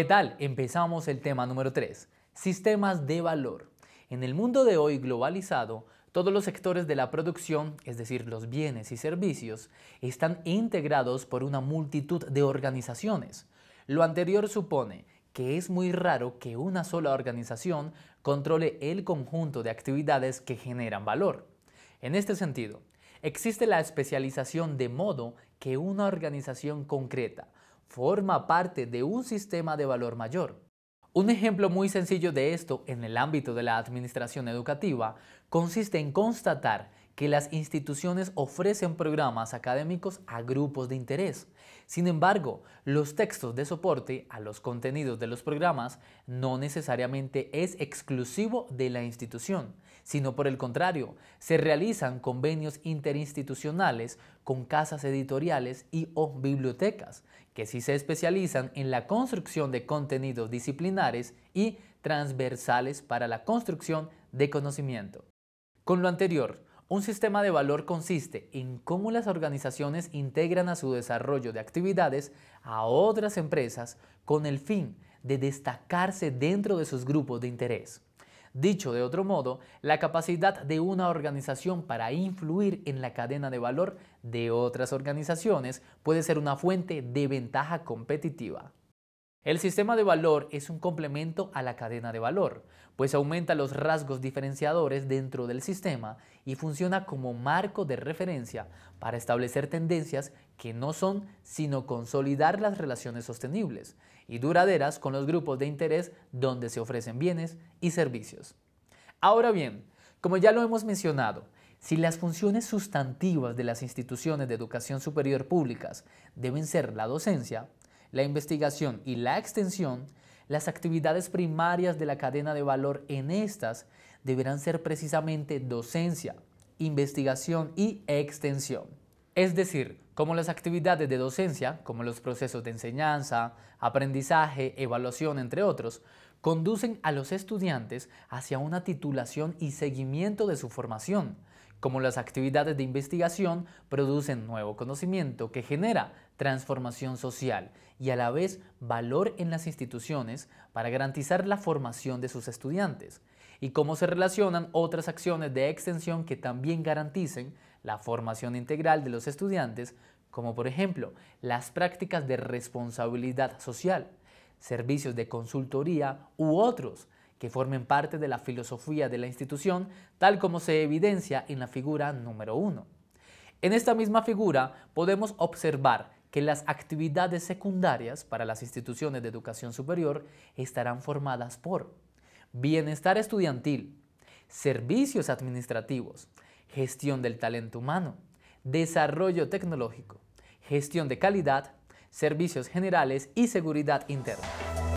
¿Qué tal? Empezamos el tema número 3, sistemas de valor. En el mundo de hoy globalizado, todos los sectores de la producción, es decir, los bienes y servicios, están integrados por una multitud de organizaciones. Lo anterior supone que es muy raro que una sola organización controle el conjunto de actividades que generan valor. En este sentido, existe la especialización de modo que una organización concreta forma parte de un sistema de valor mayor. Un ejemplo muy sencillo de esto en el ámbito de la administración educativa consiste en constatar que las instituciones ofrecen programas académicos a grupos de interés. Sin embargo, los textos de soporte a los contenidos de los programas no necesariamente es exclusivo de la institución, sino por el contrario, se realizan convenios interinstitucionales con casas editoriales y o bibliotecas, que sí se especializan en la construcción de contenidos disciplinares y transversales para la construcción de conocimiento. Con lo anterior, un sistema de valor consiste en cómo las organizaciones integran a su desarrollo de actividades a otras empresas con el fin de destacarse dentro de sus grupos de interés. Dicho de otro modo, la capacidad de una organización para influir en la cadena de valor de otras organizaciones puede ser una fuente de ventaja competitiva. El sistema de valor es un complemento a la cadena de valor, pues aumenta los rasgos diferenciadores dentro del sistema y funciona como marco de referencia para establecer tendencias que no son sino consolidar las relaciones sostenibles y duraderas con los grupos de interés donde se ofrecen bienes y servicios. Ahora bien, como ya lo hemos mencionado, si las funciones sustantivas de las instituciones de educación superior públicas deben ser la docencia, la investigación y la extensión, las actividades primarias de la cadena de valor en estas deberán ser precisamente docencia, investigación y extensión. Es decir, como las actividades de docencia, como los procesos de enseñanza, aprendizaje, evaluación, entre otros, conducen a los estudiantes hacia una titulación y seguimiento de su formación, como las actividades de investigación producen nuevo conocimiento que genera transformación social y a la vez valor en las instituciones para garantizar la formación de sus estudiantes, y cómo se relacionan otras acciones de extensión que también garanticen la formación integral de los estudiantes, como por ejemplo las prácticas de responsabilidad social, servicios de consultoría u otros que formen parte de la filosofía de la institución, tal como se evidencia en la figura número 1. En esta misma figura podemos observar que las actividades secundarias para las instituciones de educación superior estarán formadas por bienestar estudiantil, servicios administrativos, gestión del talento humano, desarrollo tecnológico, gestión de calidad, servicios generales y seguridad interna.